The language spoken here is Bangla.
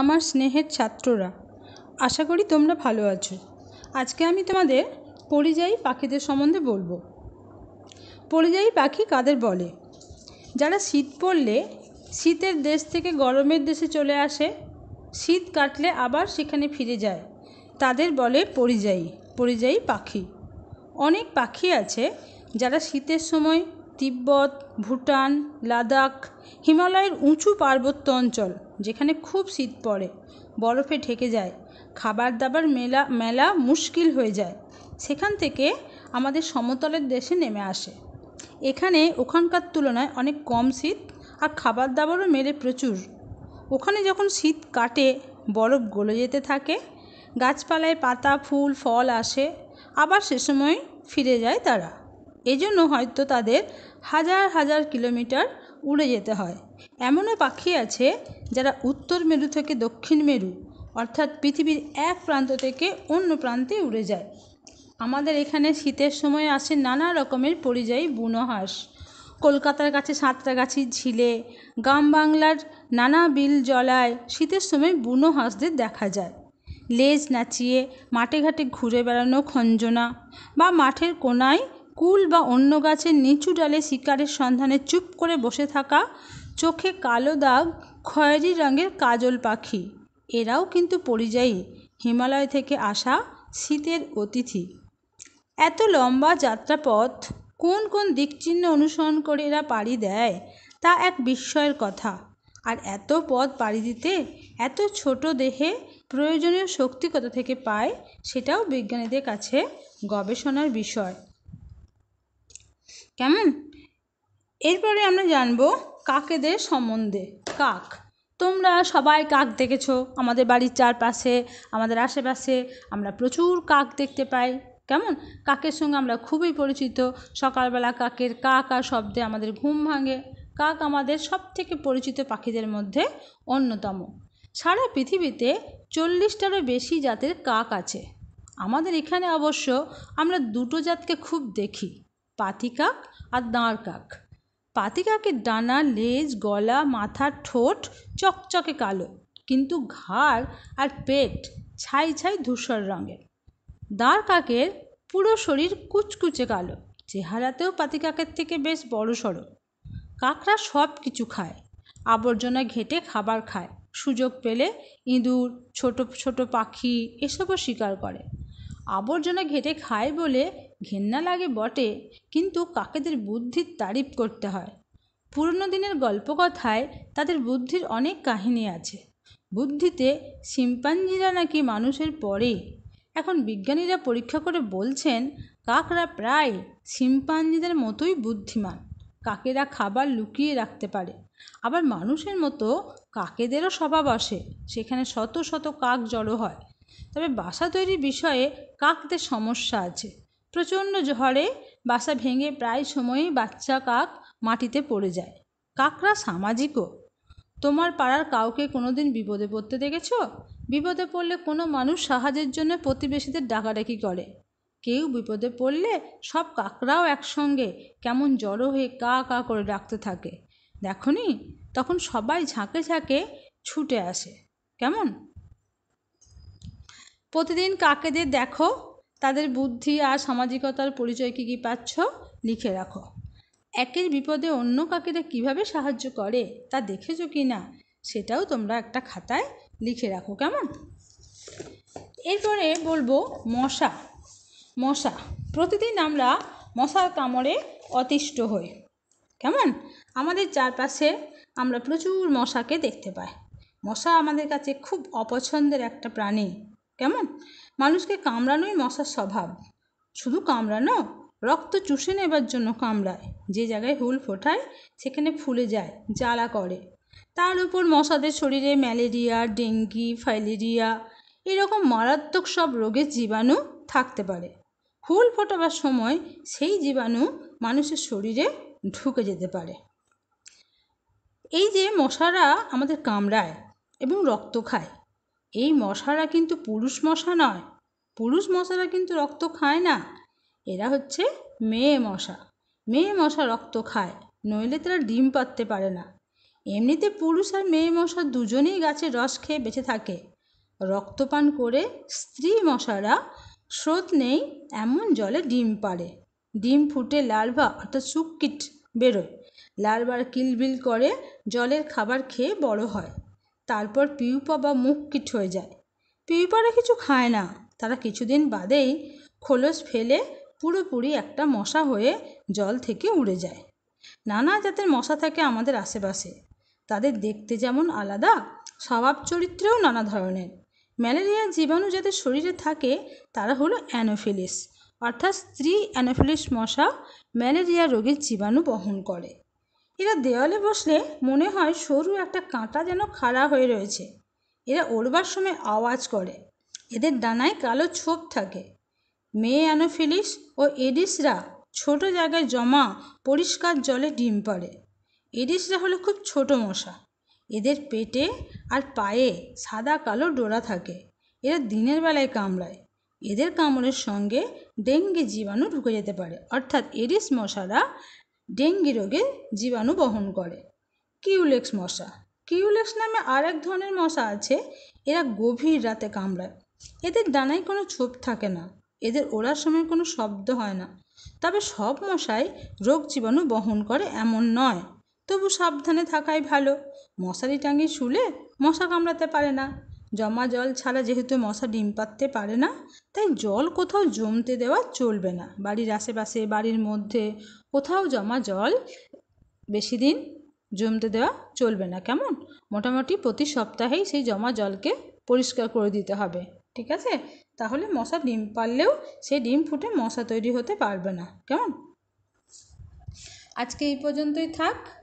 আমার স্নেহের ছাত্ররা আশা করি তোমরা ভালো আছো আজকে আমি তোমাদের পরিযায়ী পাখিদের সম্বন্ধে বলবো পরিযায়ী পাখি কাদের বলে যারা শীত পড়লে শীতের দেশ থেকে গরমের দেশে চলে আসে শীত কাটলে আবার সেখানে ফিরে যায় তাদের বলে পরিযায়ী পরিযায়ী পাখি অনেক পাখি আছে যারা শীতের সময় তিব্বত ভুটান লাদাখ হিমালয়ের উঁচু পার্বত্য অঞ্চল যেখানে খুব শীত পড়ে বরফে ঢেকে যায় খাবার দাবার মেলা মেলা মুশকিল হয়ে যায় সেখান থেকে আমাদের সমতলের দেশে নেমে আসে এখানে ওখানকার তুলনায় অনেক কম শীত আর খাবার দাবারও মেলে প্রচুর ওখানে যখন শীত কাটে বরফ গলে যেতে থাকে গাছপালায় পাতা ফুল ফল আসে আবার সে সময় ফিরে যায় তারা এজন্য হয়তো তাদের হাজার হাজার কিলোমিটার উড়ে যেতে হয় এমনও পাখি আছে যারা উত্তর মেরু থেকে দক্ষিণ মেরু অর্থাৎ পৃথিবীর এক প্রান্ত থেকে অন্য প্রান্তে উড়ে যায় আমাদের এখানে শীতের সময় আসে নানা রকমের পরিযায়ী বুনো হাঁস কলকাতার কাছে সাঁতরাগাছির ঝিলে গ্রাম বাংলার নানা বিল জলায় শীতের সময় বুনো হাঁসদের দেখা যায় লেজ নাচিয়ে মাঠে ঘাটে ঘুরে বেড়ানো খঞ্জনা বা মাঠের কোনায় কুল বা অন্য গাছের নিচু ডালে শিকারের সন্ধানে চুপ করে বসে থাকা চোখে কালো দাগ খয়েরি রঙের কাজল পাখি এরাও কিন্তু পরিযায়ী হিমালয় থেকে আসা শীতের অতিথি এত লম্বা যাত্রাপথ কোন কোন দিকচিহ্ন অনুসরণ করে এরা পাড়ি দেয় তা এক বিস্ময়ের কথা আর এত পথ পাড়ি দিতে এত ছোট দেহে প্রয়োজনীয় শক্তি কোথা থেকে পায় সেটাও বিজ্ঞানীদের কাছে গবেষণার বিষয় কেমন এরপরে আমরা জানব কাকেদের সম্বন্ধে কাক তোমরা সবাই কাক দেখেছ আমাদের বাড়ির চারপাশে আমাদের আশেপাশে আমরা প্রচুর কাক দেখতে পাই কেমন কাকের সঙ্গে আমরা খুবই পরিচিত সকালবেলা কাকের কাক আর শব্দে আমাদের ঘুম ভাঙে কাক আমাদের সব থেকে পরিচিত পাখিদের মধ্যে অন্যতম সারা পৃথিবীতে চল্লিশটারও বেশি জাতের কাক আছে আমাদের এখানে অবশ্য আমরা দুটো জাতকে খুব দেখি পাতিকাক আর দাঁড় কাক পাতিকাকের ডানা লেজ গলা মাথা ঠোঁট চকচকে কালো কিন্তু ঘাড় আর পেট ছাই ছাই ধূসর রঙের দাঁড় কাকের পুরো শরীর কুচকুচে কালো চেহারাতেও পাতিকাকের থেকে বেশ বড় সড়ো কাকরা সব কিছু খায় আবর্জনা ঘেটে খাবার খায় সুযোগ পেলে ইঁদুর ছোট ছোট পাখি এসবও শিকার করে আবর্জনা ঘেঁটে খায় বলে ঘেন্না লাগে বটে কিন্তু কাকেদের বুদ্ধির তারিফ করতে হয় পুরনো দিনের গল্পকথায় তাদের বুদ্ধির অনেক কাহিনী আছে বুদ্ধিতে শিম্পাঞ্জিরা নাকি মানুষের পরে এখন বিজ্ঞানীরা পরীক্ষা করে বলছেন কাকরা প্রায় শিম্পাঞ্জিদের মতোই বুদ্ধিমান কাকেরা খাবার লুকিয়ে রাখতে পারে আবার মানুষের মতো কাকেদেরও স্বভাব আসে সেখানে শত শত কাক জড়ো হয় তবে বাসা তৈরির বিষয়ে কাকদের সমস্যা আছে প্রচণ্ড ঝড়ে বাসা ভেঙে প্রায় সময়ই বাচ্চা কাক মাটিতে পড়ে যায় কাকরা সামাজিকও তোমার পাড়ার কাউকে কোনোদিন বিপদে পড়তে দেখেছ বিপদে পড়লে কোনো মানুষ সাহায্যের জন্য প্রতিবেশীদের ডাকাডাকি করে কেউ বিপদে পড়লে সব কাকরাও একসঙ্গে কেমন জড়ো হয়ে কা কা করে ডাকতে থাকে দেখনি তখন সবাই ঝাঁকে ঝাঁকে ছুটে আসে কেমন প্রতিদিন কাকেদের দেখো তাদের বুদ্ধি আর সামাজিকতার পরিচয় কী কী পাচ্ছ লিখে রাখো একের বিপদে অন্য কাকেরা কিভাবে সাহায্য করে তা দেখেছো কি না সেটাও তোমরা একটা খাতায় লিখে রাখো কেমন এরপরে বলবো মশা মশা প্রতিদিন আমরা মশার কামড়ে অতিষ্ঠ হই কেমন আমাদের চারপাশে আমরা প্রচুর মশাকে দেখতে পাই মশা আমাদের কাছে খুব অপছন্দের একটা প্রাণী কেমন মানুষকে কামড়ানোই মশার স্বভাব শুধু কামড়ানো রক্ত চুষে নেবার জন্য কামড়ায় যে জায়গায় হুল ফোটায় সেখানে ফুলে যায় জ্বালা করে তার উপর মশাদের শরীরে ম্যালেরিয়া ডেঙ্গি ফাইলেরিয়া এরকম মারাত্মক সব রোগের জীবাণু থাকতে পারে হুল ফোটাবার সময় সেই জীবাণু মানুষের শরীরে ঢুকে যেতে পারে এই যে মশারা আমাদের কামড়ায় এবং রক্ত খায় এই মশারা কিন্তু পুরুষ মশা নয় পুরুষ মশারা কিন্তু রক্ত খায় না এরা হচ্ছে মেয়ে মশা মেয়ে মশা রক্ত খায় নইলে তারা ডিম পাততে পারে না এমনিতে পুরুষ আর মেয়ে মশা দুজনেই গাছের রস খেয়ে বেঁচে থাকে রক্তপান করে স্ত্রী মশারা স্রোত নেই এমন জলে ডিম পারে ডিম ফুটে লার্ভা অর্থাৎ সুকিট বেরোয় লার্ভার কিলবিল করে জলের খাবার খেয়ে বড় হয় তারপর পিউপা বা মুখ কিট হয়ে যায় পিউপারা কিছু খায় না তারা কিছুদিন বাদেই খোলস ফেলে পুরোপুরি একটা মশা হয়ে জল থেকে উড়ে যায় নানা জাতের মশা থাকে আমাদের আশেপাশে তাদের দেখতে যেমন আলাদা স্বভাব চরিত্রেও নানা ধরনের ম্যালেরিয়ার জীবাণু যাদের শরীরে থাকে তারা হলো অ্যানোফিলিস অর্থাৎ স্ত্রী অ্যানোফিলিস মশা ম্যালেরিয়া রোগীর জীবাণু বহন করে এরা দেওয়ালে বসলে মনে হয় সরু একটা কাঁটা যেন খাড়া হয়ে রয়েছে এরা ওড়বার সময় আওয়াজ করে এদের ডানায় কালো ছোপ থাকে মেয়ে অ্যানোফিলিস ও এডিসরা ছোট জায়গায় জমা পরিষ্কার জলে ডিম পাড়ে এডিসরা হলো খুব ছোট মশা এদের পেটে আর পায়ে সাদা কালো ডোরা থাকে এরা দিনের বেলায় কামড়ায় এদের কামড়ের সঙ্গে ডেঙ্গি জীবাণু ঢুকে যেতে পারে অর্থাৎ এডিস মশারা ডেঙ্গি রোগে জীবাণু বহন করে কিউলেক্স মশা কিউলেক্স নামে আর এক ধরনের মশা আছে এরা গভীর রাতে কামড়ায় এদের ডানায় কোনো ছোপ থাকে না এদের ওড়ার সময় কোনো শব্দ হয় না তবে সব মশাই রোগ জীবাণু বহন করে এমন নয় তবু সাবধানে থাকাই ভালো মশারি টাঙিয়ে শুলে মশা কামড়াতে পারে না জমা জল ছাড়া যেহেতু মশা ডিম পাততে পারে না তাই জল কোথাও জমতে দেওয়া চলবে না বাড়ির আশেপাশে বাড়ির মধ্যে কোথাও জমা জল বেশি দিন জমতে দেওয়া চলবে না কেমন মোটামুটি প্রতি সপ্তাহেই সেই জমা জলকে পরিষ্কার করে দিতে হবে ঠিক আছে তাহলে মশা ডিম পারলেও সেই ডিম ফুটে মশা তৈরি হতে পারবে না কেমন আজকে এই পর্যন্তই থাক